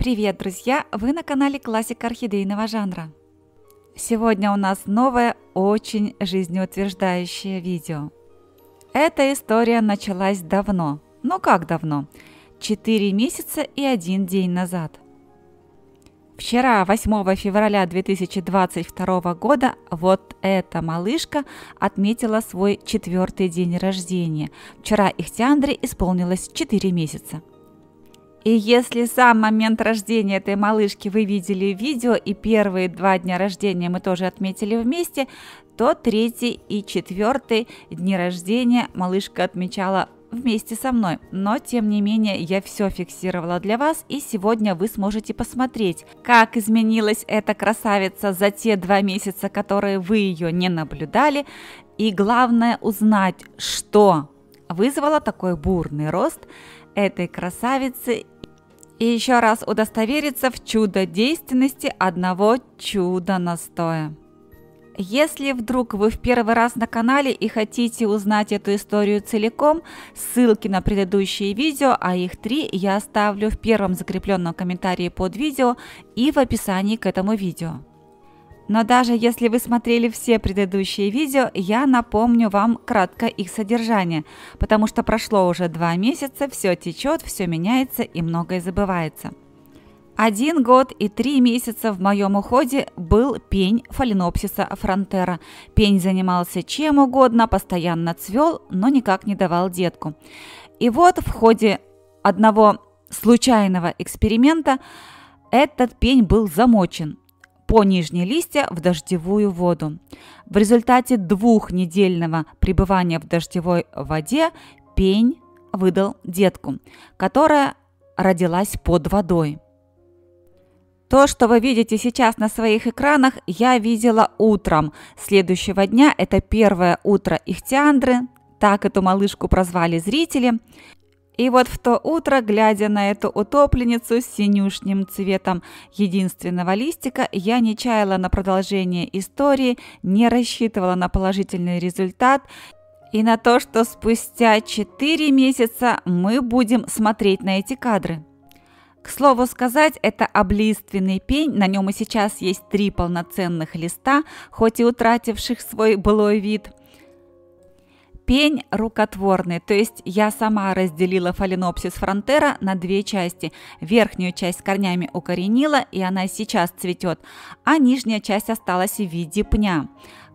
Привет, друзья! Вы на канале Классика орхидейного жанра. Сегодня у нас новое, очень жизнеутверждающее видео. Эта история началась давно. Ну как давно? 4 месяца и один день назад. Вчера, 8 февраля 2022 года, вот эта малышка отметила свой четвертый день рождения. Вчера Ихтиандре исполнилось 4 месяца. И если сам момент рождения этой малышки вы видели в видео, и первые два дня рождения мы тоже отметили вместе, то третий и четвертый дни рождения малышка отмечала вместе со мной. Но, тем не менее, я все фиксировала для вас, и сегодня вы сможете посмотреть, как изменилась эта красавица за те два месяца, которые вы ее не наблюдали, и главное узнать, что вызвало такой бурный рост этой красавицы и еще раз удостовериться в чудодейственности одного чудо настоя. Если вдруг вы в первый раз на канале и хотите узнать эту историю целиком, ссылки на предыдущие видео, а их три, я оставлю в первом закрепленном комментарии под видео и в описании к этому видео. Но даже если вы смотрели все предыдущие видео, я напомню вам кратко их содержание, потому что прошло уже два месяца, все течет, все меняется и многое забывается. Один год и три месяца в моем уходе был пень фаленопсиса фронтера. Пень занимался чем угодно, постоянно цвел, но никак не давал детку. И вот в ходе одного случайного эксперимента этот пень был замочен по нижние листья в дождевую воду. В результате двухнедельного пребывания в дождевой воде пень выдал детку, которая родилась под водой. То, что вы видите сейчас на своих экранах, я видела утром. Следующего дня – это первое утро Ихтиандры, так эту малышку прозвали зрители. И вот в то утро, глядя на эту утопленницу с синюшним цветом единственного листика, я не чаяла на продолжение истории, не рассчитывала на положительный результат и на то, что спустя 4 месяца мы будем смотреть на эти кадры. К слову сказать, это облиственный пень, на нем и сейчас есть три полноценных листа, хоть и утративших свой былой вид – Пень рукотворный, то есть я сама разделила фаленопсис фронтера на две части. Верхнюю часть корнями укоренила, и она сейчас цветет, а нижняя часть осталась в виде пня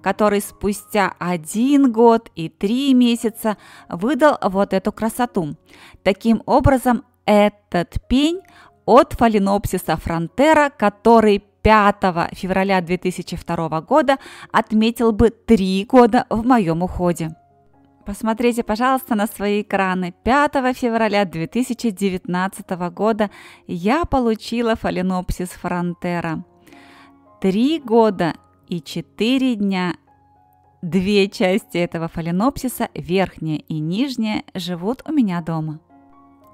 который спустя один год и три месяца выдал вот эту красоту. Таким образом, этот пень от фаленопсиса фронтера, который 5 февраля 2002 года отметил бы три года в моем уходе. Посмотрите, пожалуйста, на свои экраны. 5 февраля 2019 года я получила фаленопсис фронтера. Три года и четыре дня две части этого фаленопсиса, верхняя и нижняя, живут у меня дома.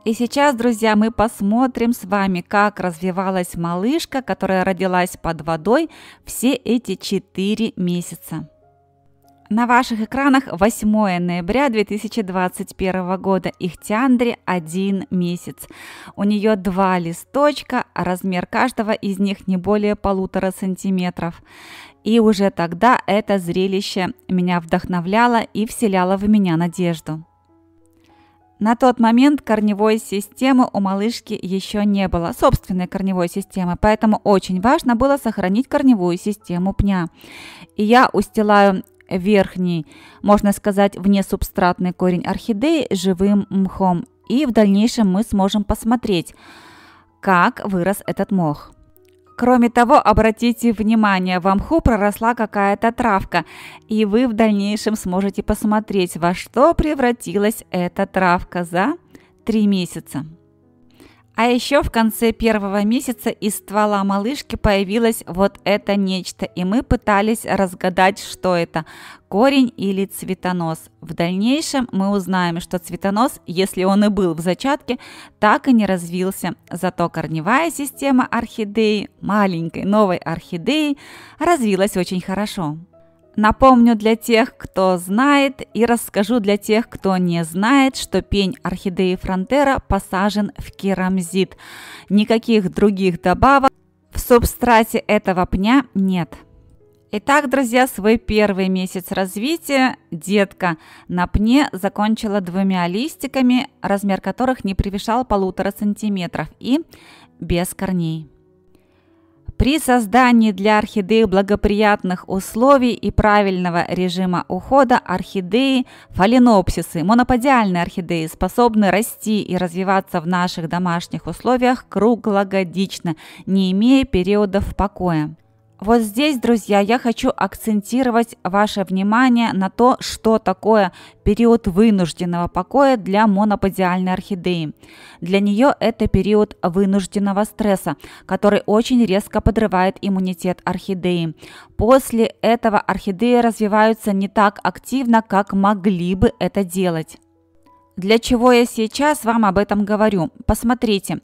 И сейчас, друзья, мы посмотрим с вами, как развивалась малышка, которая родилась под водой все эти четыре месяца. На ваших экранах 8 ноября 2021 года. Ихтиандре один месяц. У нее два листочка, а размер каждого из них не более полутора сантиметров. И уже тогда это зрелище меня вдохновляло и вселяло в меня надежду. На тот момент корневой системы у малышки еще не было, собственной корневой системы, поэтому очень важно было сохранить корневую систему пня. И я устилаю верхний, можно сказать, внесубстратный корень орхидеи живым мхом. И в дальнейшем мы сможем посмотреть, как вырос этот мох. Кроме того, обратите внимание, в мху проросла какая-то травка, и вы в дальнейшем сможете посмотреть, во что превратилась эта травка за три месяца. А еще в конце первого месяца из ствола малышки появилось вот это нечто, и мы пытались разгадать, что это – корень или цветонос. В дальнейшем мы узнаем, что цветонос, если он и был в зачатке, так и не развился. Зато корневая система орхидеи, маленькой новой орхидеи, развилась очень хорошо. Напомню для тех, кто знает, и расскажу для тех, кто не знает, что пень орхидеи Фронтера посажен в керамзит. Никаких других добавок в субстрате этого пня нет. Итак, друзья, свой первый месяц развития детка на пне закончила двумя листиками, размер которых не превышал полутора сантиметров и без корней. При создании для орхидеи благоприятных условий и правильного режима ухода орхидеи фаленопсисы, моноподиальные орхидеи, способны расти и развиваться в наших домашних условиях круглогодично, не имея периодов покоя. Вот здесь, друзья, я хочу акцентировать ваше внимание на то, что такое период вынужденного покоя для моноподиальной орхидеи. Для нее это период вынужденного стресса, который очень резко подрывает иммунитет орхидеи. После этого орхидеи развиваются не так активно, как могли бы это делать. Для чего я сейчас вам об этом говорю? Посмотрите,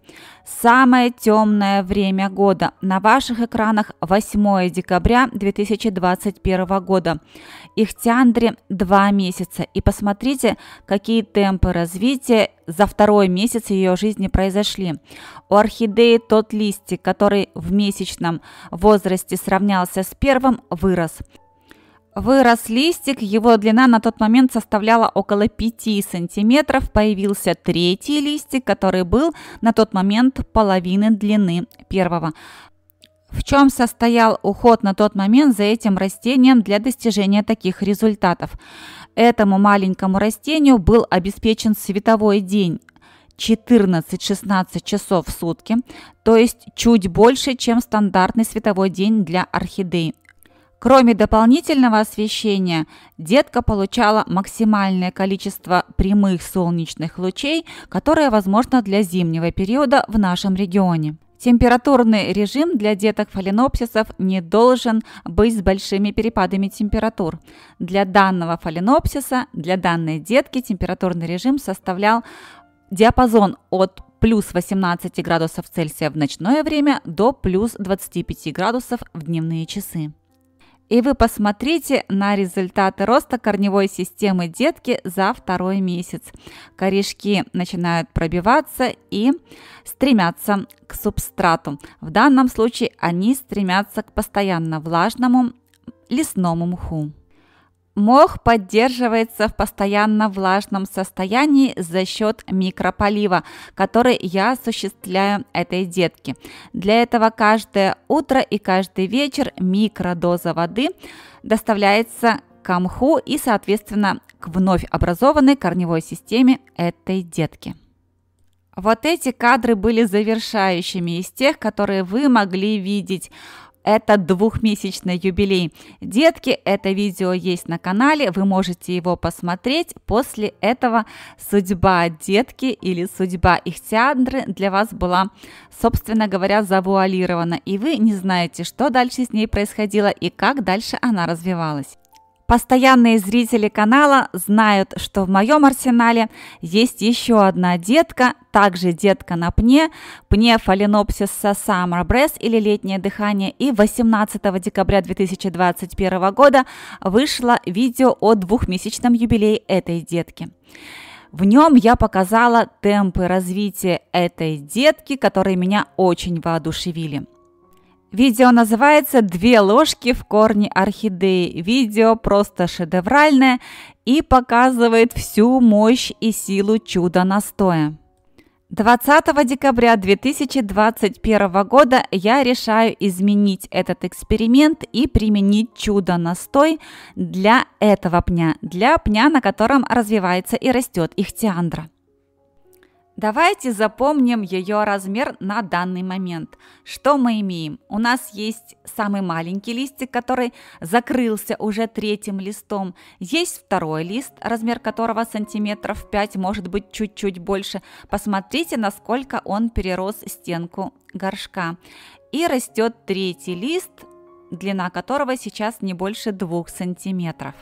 самое темное время года. На ваших экранах 8 декабря 2021 года. Ихтиандре 2 месяца. И посмотрите, какие темпы развития за второй месяц ее жизни произошли. У орхидеи тот листик, который в месячном возрасте сравнялся с первым, вырос. Вырос листик, его длина на тот момент составляла около 5 сантиметров. Появился третий листик, который был на тот момент половины длины первого. В чем состоял уход на тот момент за этим растением для достижения таких результатов? Этому маленькому растению был обеспечен световой день 14-16 часов в сутки, то есть чуть больше, чем стандартный световой день для орхидей. Кроме дополнительного освещения, детка получала максимальное количество прямых солнечных лучей, которое возможно для зимнего периода в нашем регионе. Температурный режим для деток фаленопсисов не должен быть с большими перепадами температур. Для данного фаленопсиса, для данной детки температурный режим составлял диапазон от плюс 18 градусов Цельсия в ночное время до плюс 25 градусов в дневные часы. И вы посмотрите на результаты роста корневой системы детки за второй месяц. Корешки начинают пробиваться и стремятся к субстрату. В данном случае они стремятся к постоянно влажному лесному мху. Мох поддерживается в постоянно влажном состоянии за счет микрополива, который я осуществляю этой детке. Для этого каждое утро и каждый вечер микродоза воды доставляется к мху и, соответственно, к вновь образованной корневой системе этой детки. Вот эти кадры были завершающими из тех, которые вы могли видеть это двухмесячный юбилей. Детки, это видео есть на канале, вы можете его посмотреть. После этого судьба детки или судьба их театры для вас была, собственно говоря, завуалирована. И вы не знаете, что дальше с ней происходило и как дальше она развивалась. Постоянные зрители канала знают, что в моем арсенале есть еще одна детка, также детка на пне, пне фаленопсиса summer breath или летнее дыхание. И 18 декабря 2021 года вышло видео о двухмесячном юбилее этой детки. В нем я показала темпы развития этой детки, которые меня очень воодушевили. Видео называется «Две ложки в корне орхидеи». Видео просто шедевральное и показывает всю мощь и силу чуда настоя. 20 декабря 2021 года я решаю изменить этот эксперимент и применить чудо-настой для этого пня, для пня, на котором развивается и растет ихтиандра. Давайте запомним ее размер на данный момент. Что мы имеем? У нас есть самый маленький листик, который закрылся уже третьим листом. Есть второй лист, размер которого сантиметров 5, может быть чуть-чуть больше. Посмотрите, насколько он перерос стенку горшка. И растет третий лист, длина которого сейчас не больше 2 сантиметров.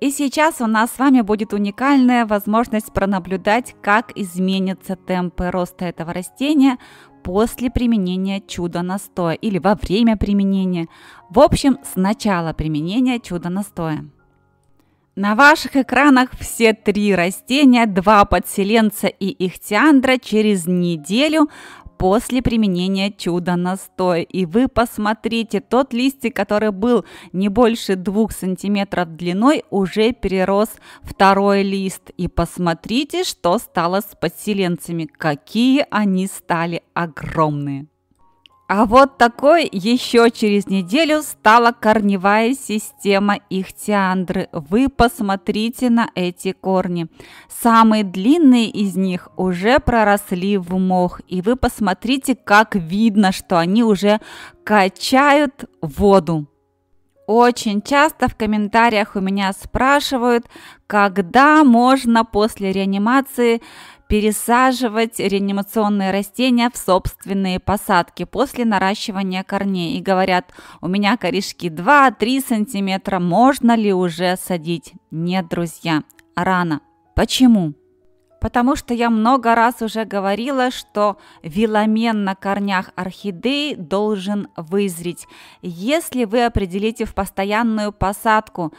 И сейчас у нас с вами будет уникальная возможность пронаблюдать, как изменятся темпы роста этого растения после применения чудо настоя или во время применения. В общем, с начала применения чудо настоя. На ваших экранах все три растения, два подселенца и ихтиандра через неделю после применения чуда настой. И вы посмотрите, тот листик, который был не больше 2 сантиметров длиной, уже перерос второй лист. И посмотрите, что стало с подселенцами, какие они стали огромные. А вот такой еще через неделю стала корневая система ихтиандры. Вы посмотрите на эти корни. Самые длинные из них уже проросли в мох. И вы посмотрите, как видно, что они уже качают воду. Очень часто в комментариях у меня спрашивают, когда можно после реанимации пересаживать реанимационные растения в собственные посадки после наращивания корней. И говорят, у меня корешки 2-3 сантиметра, можно ли уже садить? Нет, друзья, рано. Почему? Потому что я много раз уже говорила, что виломен на корнях орхидей должен вызреть. Если вы определите в постоянную посадку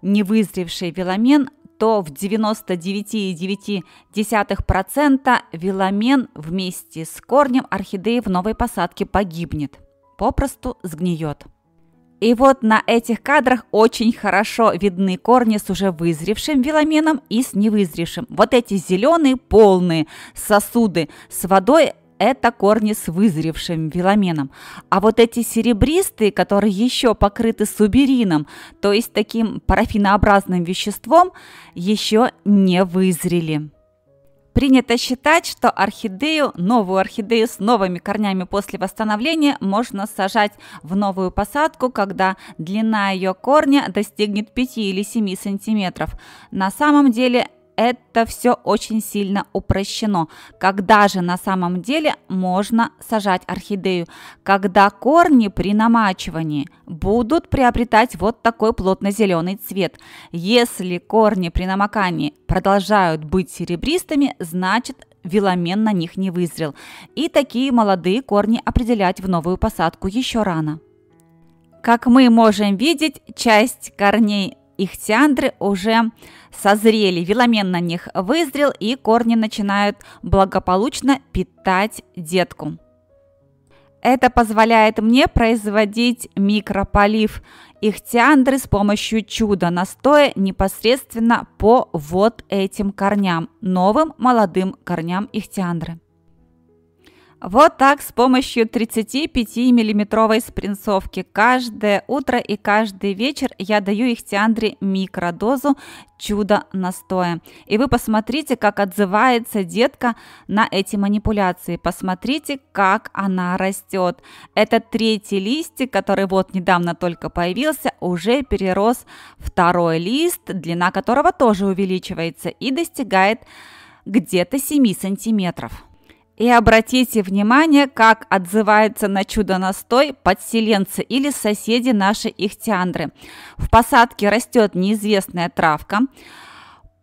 невызревший виломен, то в 99,9% веломен вместе с корнем орхидеи в новой посадке погибнет, попросту сгниет. И вот на этих кадрах очень хорошо видны корни с уже вызревшим веломеном и с невызревшим. Вот эти зеленые полные сосуды с водой это корни с вызревшим веломеном. А вот эти серебристые, которые еще покрыты суберином, то есть таким парафинообразным веществом, еще не вызрели. Принято считать, что орхидею, новую орхидею с новыми корнями после восстановления можно сажать в новую посадку, когда длина ее корня достигнет 5 или 7 сантиметров. На самом деле это все очень сильно упрощено. Когда же на самом деле можно сажать орхидею? Когда корни при намачивании будут приобретать вот такой плотно-зеленый цвет. Если корни при намокании продолжают быть серебристыми, значит веломен на них не вызрел. И такие молодые корни определять в новую посадку еще рано. Как мы можем видеть, часть корней их тиандры уже созрели, веломен на них вызрел, и корни начинают благополучно питать детку. Это позволяет мне производить микрополив ихтиандры с помощью чуда настоя непосредственно по вот этим корням, новым молодым корням ихтиандры. Вот так с помощью 35-миллиметровой спринцовки каждое утро и каждый вечер я даю их Тиандре микродозу чудо настоя. И вы посмотрите, как отзывается детка на эти манипуляции. Посмотрите, как она растет. Это третий листик, который вот недавно только появился, уже перерос второй лист, длина которого тоже увеличивается и достигает где-то 7 сантиметров. И обратите внимание, как отзывается на чудо-настой подселенцы или соседи наши ихтиандры. В посадке растет неизвестная травка,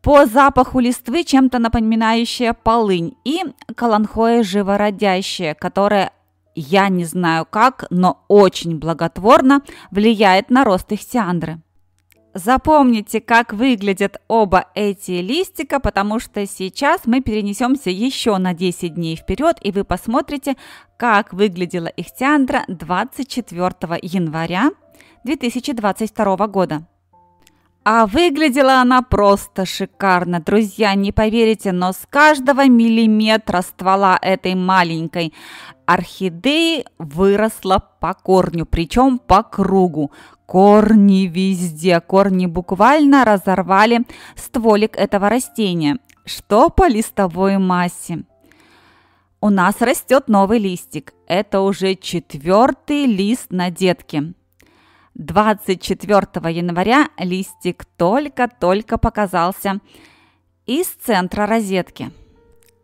по запаху листвы чем-то напоминающая полынь и каланхоя живородящая, которая я не знаю как, но очень благотворно влияет на рост ихтиандры. Запомните, как выглядят оба эти листика, потому что сейчас мы перенесемся еще на 10 дней вперед, и вы посмотрите, как выглядела Ихтиандра 24 января 2022 года. А выглядела она просто шикарно, друзья, не поверите, но с каждого миллиметра ствола этой маленькой орхидеи выросла по корню, причем по кругу. Корни везде, корни буквально разорвали стволик этого растения, что по листовой массе. У нас растет новый листик. Это уже четвертый лист на детке. 24 января листик только-только показался из центра розетки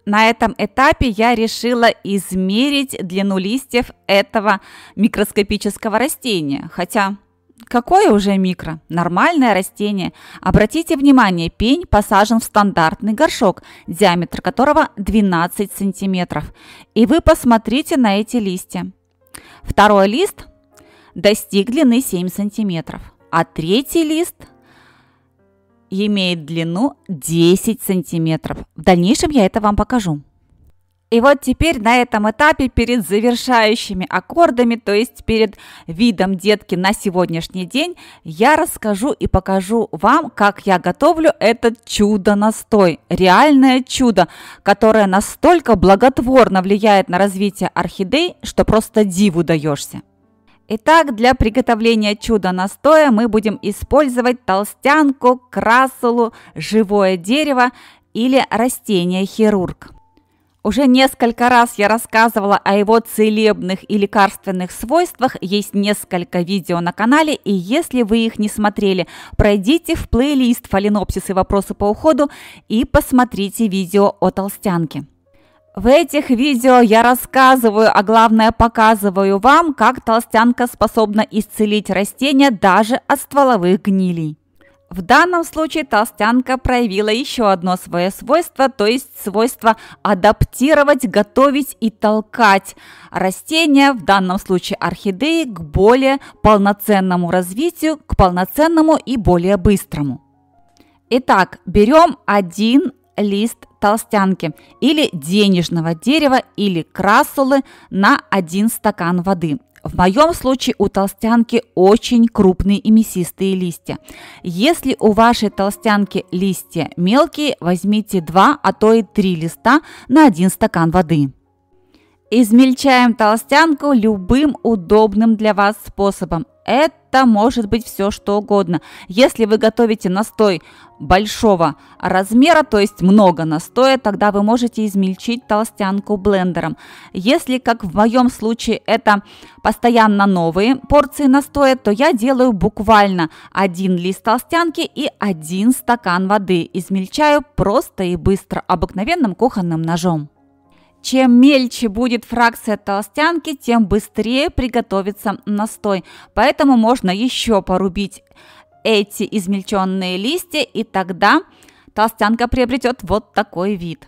на этом этапе я решила измерить длину листьев этого микроскопического растения. Хотя, какое уже микро? Нормальное растение. Обратите внимание, пень посажен в стандартный горшок, диаметр которого 12 сантиметров. И вы посмотрите на эти листья. Второй лист достиг длины 7 сантиметров, а третий лист – имеет длину 10 сантиметров. В дальнейшем я это вам покажу. И вот теперь на этом этапе перед завершающими аккордами, то есть перед видом детки на сегодняшний день, я расскажу и покажу вам, как я готовлю этот чудо-настой. Реальное чудо, которое настолько благотворно влияет на развитие орхидей, что просто диву даешься. Итак, для приготовления чудо-настоя мы будем использовать толстянку, красулу, живое дерево или растение-хирург. Уже несколько раз я рассказывала о его целебных и лекарственных свойствах, есть несколько видео на канале, и если вы их не смотрели, пройдите в плейлист «Фаленопсис и вопросы по уходу» и посмотрите видео о толстянке. В этих видео я рассказываю, а главное показываю вам, как толстянка способна исцелить растения даже от стволовых гнилей. В данном случае толстянка проявила еще одно свое свойство, то есть свойство адаптировать, готовить и толкать растения, в данном случае орхидеи, к более полноценному развитию, к полноценному и более быстрому. Итак, берем один лист толстянки или денежного дерева или красулы на один стакан воды. В моем случае у толстянки очень крупные и мясистые листья. Если у вашей толстянки листья мелкие, возьмите 2, а то и 3 листа на 1 стакан воды. Измельчаем толстянку любым удобным для вас способом. Это может быть все что угодно. Если вы готовите настой большого размера, то есть много настоя, тогда вы можете измельчить толстянку блендером. Если, как в моем случае, это постоянно новые порции настоя, то я делаю буквально один лист толстянки и один стакан воды. Измельчаю просто и быстро обыкновенным кухонным ножом. Чем мельче будет фракция толстянки, тем быстрее приготовится настой. Поэтому можно еще порубить эти измельченные листья, и тогда толстянка приобретет вот такой вид.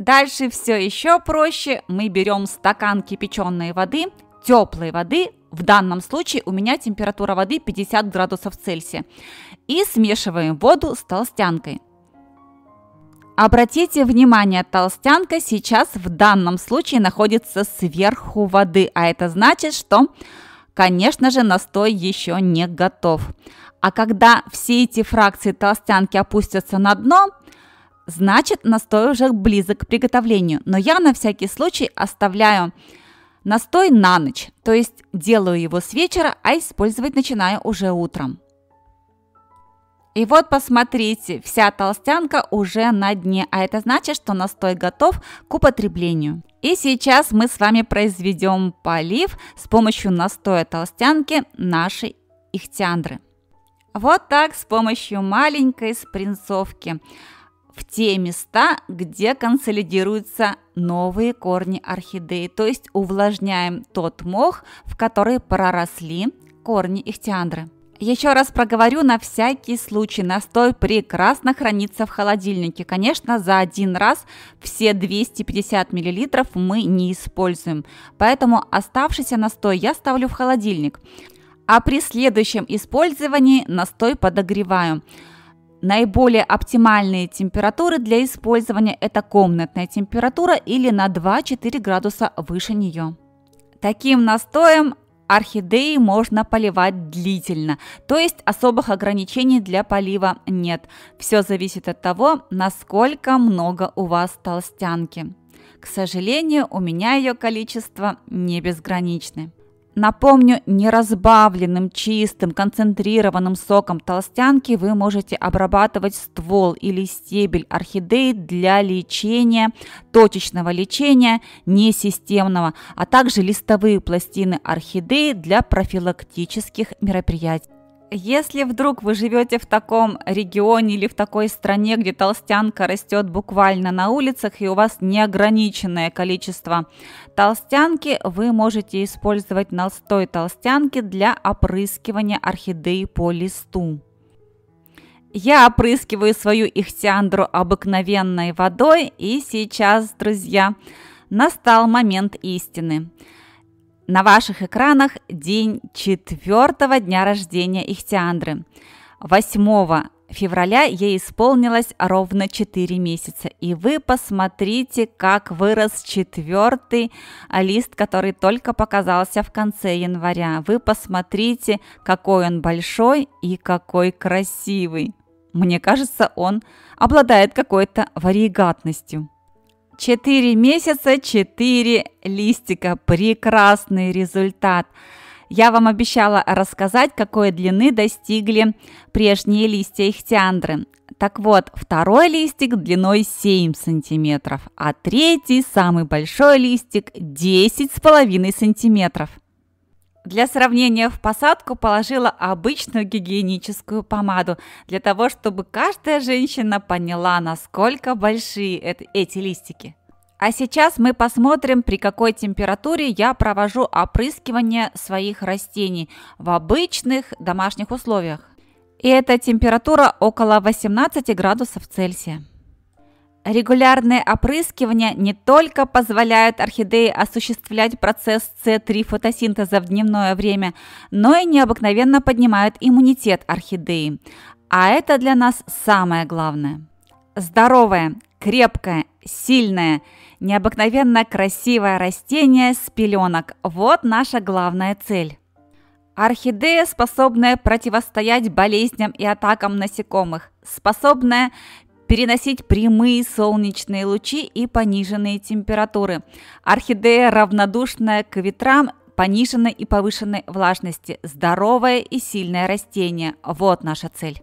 Дальше все еще проще. Мы берем стакан кипяченой воды, теплой воды, в данном случае у меня температура воды 50 градусов Цельсия, и смешиваем воду с толстянкой. Обратите внимание, толстянка сейчас в данном случае находится сверху воды, а это значит, что, конечно же, настой еще не готов. А когда все эти фракции толстянки опустятся на дно, значит настой уже близок к приготовлению. Но я на всякий случай оставляю настой на ночь, то есть делаю его с вечера, а использовать начинаю уже утром. И вот посмотрите, вся толстянка уже на дне, а это значит, что настой готов к употреблению. И сейчас мы с вами произведем полив с помощью настоя толстянки нашей ихтиандры. Вот так с помощью маленькой спринцовки в те места, где консолидируются новые корни орхидеи, то есть увлажняем тот мох, в который проросли корни ихтиандры. Еще раз проговорю на всякий случай. Настой прекрасно хранится в холодильнике. Конечно, за один раз все 250 мл мы не используем. Поэтому оставшийся настой я ставлю в холодильник. А при следующем использовании настой подогреваю. Наиболее оптимальные температуры для использования – это комнатная температура или на 2-4 градуса выше нее. Таким настоем Орхидеи можно поливать длительно, то есть особых ограничений для полива нет. Все зависит от того, насколько много у вас толстянки. К сожалению, у меня ее количество не безграничное. Напомню, неразбавленным, чистым, концентрированным соком толстянки вы можете обрабатывать ствол или стебель орхидей для лечения, точечного лечения, несистемного, а также листовые пластины орхидеи для профилактических мероприятий. Если вдруг вы живете в таком регионе или в такой стране, где толстянка растет буквально на улицах и у вас неограниченное количество толстянки, вы можете использовать настой толстянки для опрыскивания орхидеи по листу. Я опрыскиваю свою ихтиандру обыкновенной водой и сейчас, друзья, настал момент истины – на ваших экранах день четвертого дня рождения Ихтиандры. 8 февраля ей исполнилось ровно 4 месяца. И вы посмотрите, как вырос четвертый лист, который только показался в конце января. Вы посмотрите, какой он большой и какой красивый. Мне кажется, он обладает какой-то варигатностью. 4 месяца, 4 листика. Прекрасный результат. Я вам обещала рассказать, какой длины достигли прежние листья ихтиандры. Так вот, второй листик длиной 7 сантиметров, а третий, самый большой листик, 10,5 сантиметров. Для сравнения в посадку положила обычную гигиеническую помаду, для того, чтобы каждая женщина поняла, насколько большие это, эти листики. А сейчас мы посмотрим, при какой температуре я провожу опрыскивание своих растений в обычных домашних условиях. И эта температура около 18 градусов Цельсия. Регулярные опрыскивания не только позволяют орхидее осуществлять процесс С3 фотосинтеза в дневное время, но и необыкновенно поднимают иммунитет орхидеи. А это для нас самое главное. Здоровое, крепкое, сильное, необыкновенно красивое растение с пеленок – вот наша главная цель. Орхидея, способная противостоять болезням и атакам насекомых, способная переносить прямые солнечные лучи и пониженные температуры. Орхидея равнодушная к ветрам пониженной и повышенной влажности, здоровое и сильное растение. Вот наша цель.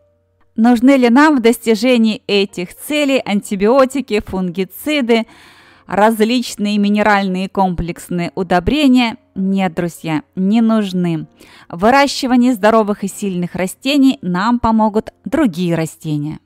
Нужны ли нам в достижении этих целей антибиотики, фунгициды, различные минеральные комплексные удобрения? Нет, друзья, не нужны. В выращивании здоровых и сильных растений нам помогут другие растения.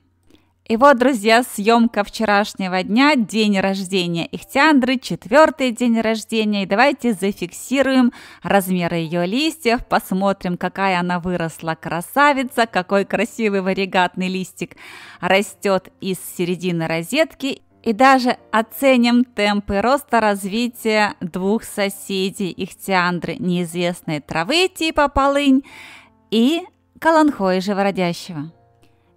И вот, друзья, съемка вчерашнего дня, день рождения Ихтиандры, четвертый день рождения. И давайте зафиксируем размеры ее листьев, посмотрим, какая она выросла красавица, какой красивый варигатный листик растет из середины розетки и даже оценим темпы роста развития двух соседей ихтиандры неизвестной травы типа полынь и каланхои живородящего.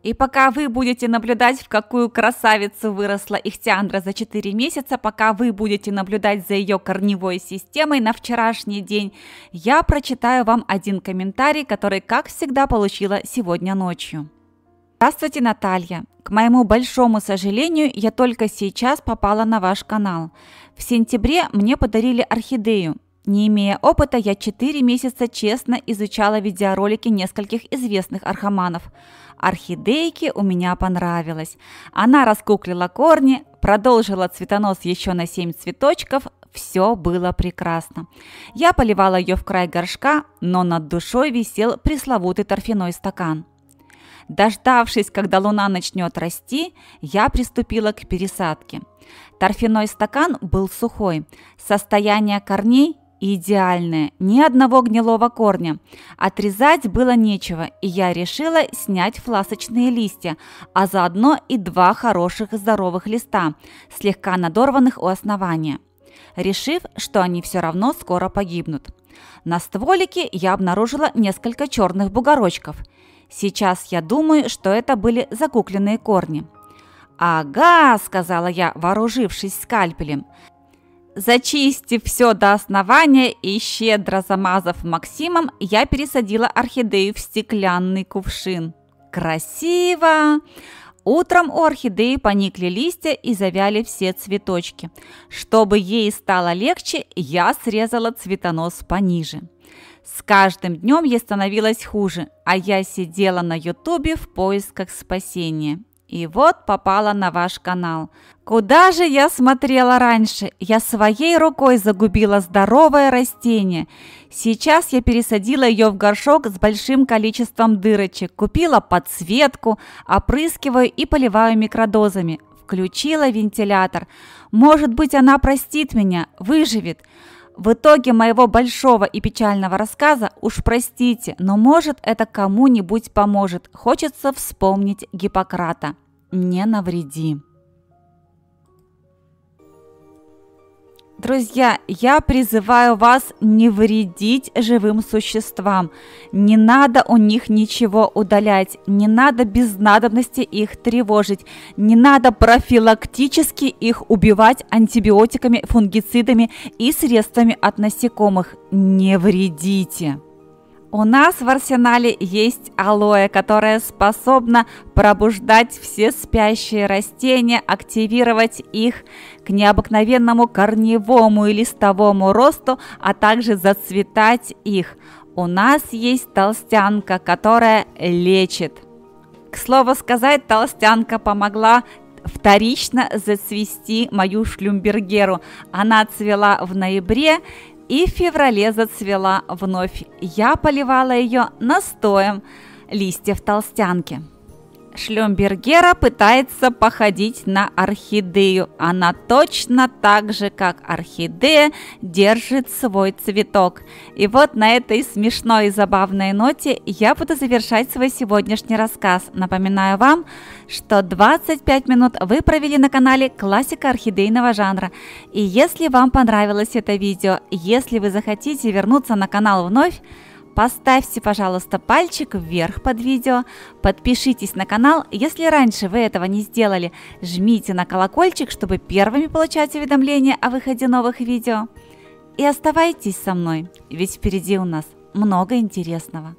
И пока вы будете наблюдать, в какую красавицу выросла Ихтиандра за 4 месяца, пока вы будете наблюдать за ее корневой системой на вчерашний день, я прочитаю вам один комментарий, который, как всегда, получила сегодня ночью. Здравствуйте, Наталья! К моему большому сожалению, я только сейчас попала на ваш канал. В сентябре мне подарили орхидею. Не имея опыта, я 4 месяца честно изучала видеоролики нескольких известных архаманов орхидейке у меня понравилось. Она раскуклила корни, продолжила цветонос еще на 7 цветочков, все было прекрасно. Я поливала ее в край горшка, но над душой висел пресловутый торфяной стакан. Дождавшись, когда луна начнет расти, я приступила к пересадке. Торфяной стакан был сухой, состояние корней идеальные, ни одного гнилого корня. Отрезать было нечего, и я решила снять фласочные листья, а заодно и два хороших здоровых листа, слегка надорванных у основания, решив, что они все равно скоро погибнут. На стволике я обнаружила несколько черных бугорочков. Сейчас я думаю, что это были закукленные корни. «Ага», – сказала я, вооружившись скальпелем. Зачистив все до основания и щедро замазав Максимом, я пересадила орхидею в стеклянный кувшин. Красиво! Утром у орхидеи поникли листья и завяли все цветочки. Чтобы ей стало легче, я срезала цветонос пониже. С каждым днем ей становилось хуже, а я сидела на ютубе в поисках спасения. И вот попала на ваш канал. Куда же я смотрела раньше? Я своей рукой загубила здоровое растение. Сейчас я пересадила ее в горшок с большим количеством дырочек, купила подсветку, опрыскиваю и поливаю микродозами. Включила вентилятор. Может быть, она простит меня, выживет. В итоге моего большого и печального рассказа, уж простите, но может это кому-нибудь поможет. Хочется вспомнить Гиппократа не навреди. Друзья, я призываю вас не вредить живым существам. Не надо у них ничего удалять, не надо без надобности их тревожить, не надо профилактически их убивать антибиотиками, фунгицидами и средствами от насекомых. Не вредите. У нас в арсенале есть алоэ, которое способно пробуждать все спящие растения, активировать их к необыкновенному корневому и листовому росту, а также зацветать их. У нас есть толстянка, которая лечит. К слову сказать, толстянка помогла вторично зацвести мою шлюмбергеру. Она цвела в ноябре, и в феврале зацвела вновь. Я поливала ее настоем листьев толстянки. Шлембергера пытается походить на орхидею. Она точно так же, как орхидея, держит свой цветок. И вот на этой смешной и забавной ноте я буду завершать свой сегодняшний рассказ. Напоминаю вам, что 25 минут вы провели на канале «Классика орхидейного жанра». И если вам понравилось это видео, если вы захотите вернуться на канал вновь, Поставьте, пожалуйста, пальчик вверх под видео, подпишитесь на канал, если раньше вы этого не сделали, жмите на колокольчик, чтобы первыми получать уведомления о выходе новых видео. И оставайтесь со мной, ведь впереди у нас много интересного.